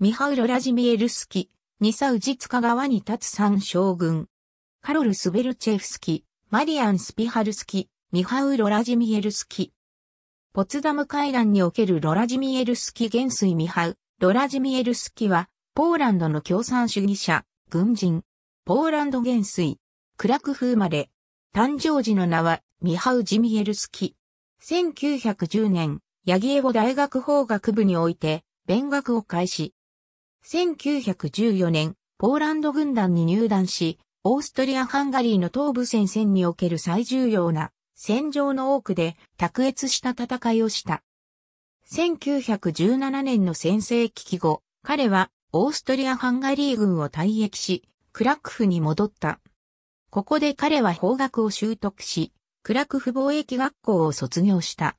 ミハウロ・ラジミエルスキ、ニサウジツカ川に立つ三将軍。カロル・スベルチェフスキ、マリアン・スピハルスキ、ミハウロ・ラジミエルスキ。ポツダム海岸におけるロラジミエルスキ元帥ミハウ、ロラジミエルスキは、ポーランドの共産主義者、軍人、ポーランド元帥、クラクフまで。誕生時の名は、ミハウ・ジミエルスキ。1910年、ヤギエボ大学法学部において、勉学を開始。1914年、ポーランド軍団に入団し、オーストリア・ハンガリーの東部戦線における最重要な戦場の多くで卓越した戦いをした。1917年の先制危機後、彼はオーストリア・ハンガリー軍を退役し、クラクフに戻った。ここで彼は法学を習得し、クラクフ貿易学校を卒業した。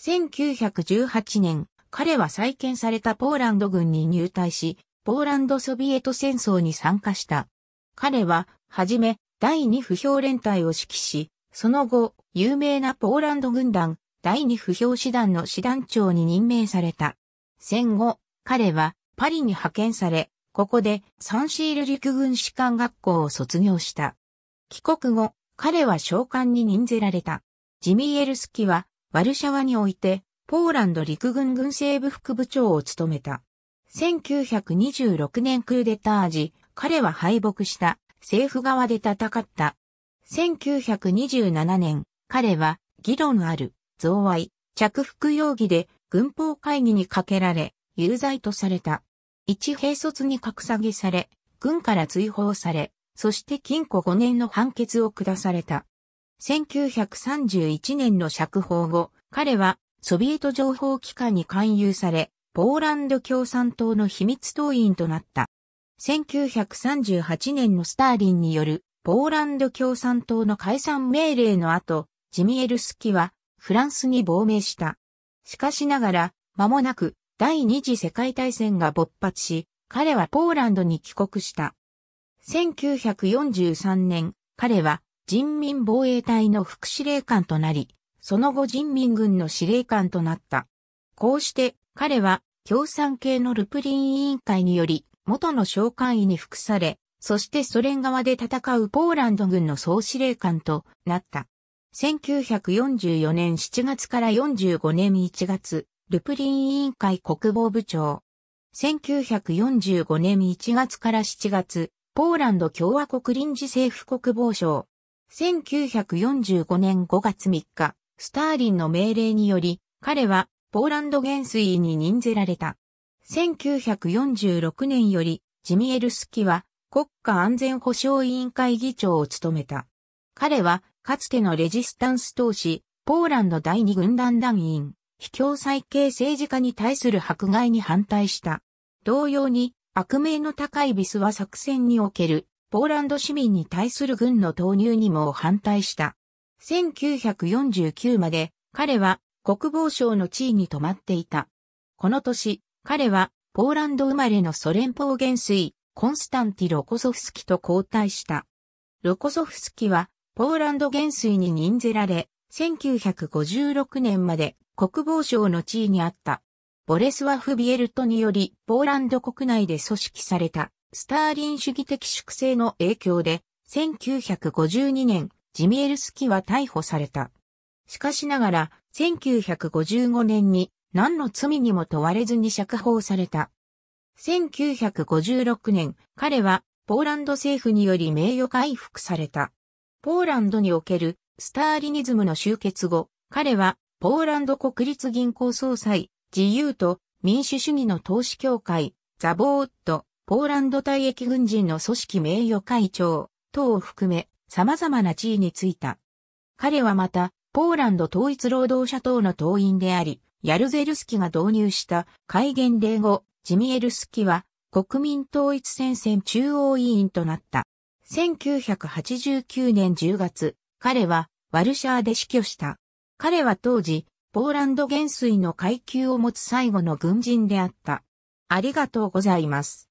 1918年、彼は再建されたポーランド軍に入隊し、ポーランドソビエト戦争に参加した。彼は、はじめ、第二不評連隊を指揮し、その後、有名なポーランド軍団、第二不評師団の師団長に任命された。戦後、彼は、パリに派遣され、ここでサンシール陸軍士官学校を卒業した。帰国後、彼は召喚に任ぜられた。ジミエルスキは、ワルシャワにおいて、ポーランド陸軍軍政部副部長を務めた。1926年クーデター時、彼は敗北した政府側で戦った。1927年、彼は議論ある贈賄、着服容疑で軍法会議にかけられ、有罪とされた。一兵卒に格下げされ、軍から追放され、そして禁錮5年の判決を下された。1931年の釈放後、彼はソビエト情報機関に勧誘され、ポーランド共産党の秘密党員となった。1938年のスターリンによるポーランド共産党の解散命令の後、ジミエルスキはフランスに亡命した。しかしながら、間もなく第二次世界大戦が勃発し、彼はポーランドに帰国した。1943年、彼は人民防衛隊の副司令官となり、その後人民軍の司令官となった。こうして彼は共産系のルプリン委員会により元の召喚医に服され、そしてソ連側で戦うポーランド軍の総司令官となった。1944年7月から45年1月、ルプリン委員会国防部長。1945年1月から7月、ポーランド共和国臨時政府国防省。1945年5月3日、スターリンの命令により、彼はポーランド元帥に任ぜられた。1946年より、ジミエルスキは国家安全保障委員会議長を務めた。彼は、かつてのレジスタンス投資、ポーランド第二軍団団員、卑怯再系政治家に対する迫害に反対した。同様に、悪名の高いビスは作戦における、ポーランド市民に対する軍の投入にも反対した。1949まで彼は国防省の地位に留まっていた。この年、彼はポーランド生まれのソ連邦元帥、コンスタンティ・ロコソフスキと交代した。ロコソフスキはポーランド元帥に任ぜられ、1956年まで国防省の地位にあった。ボレスワフ・ビエルトにより、ポーランド国内で組織された、スターリン主義的粛清の影響で、1952年、ジミエルスキは逮捕された。しかしながら、1955年に何の罪にも問われずに釈放された。1956年、彼はポーランド政府により名誉回復された。ポーランドにおけるスターリニズムの終結後、彼はポーランド国立銀行総裁、自由と民主主義の投資協会、ザボーッド、ポーランド退役軍人の組織名誉会長等を含め、様々な地位についた。彼はまた、ポーランド統一労働者党の党員であり、ヤルゼルスキが導入した戒厳令後、ジミエルスキは国民統一戦線中央委員となった。1989年10月、彼はワルシャーで死去した。彼は当時、ポーランド元帥の階級を持つ最後の軍人であった。ありがとうございます。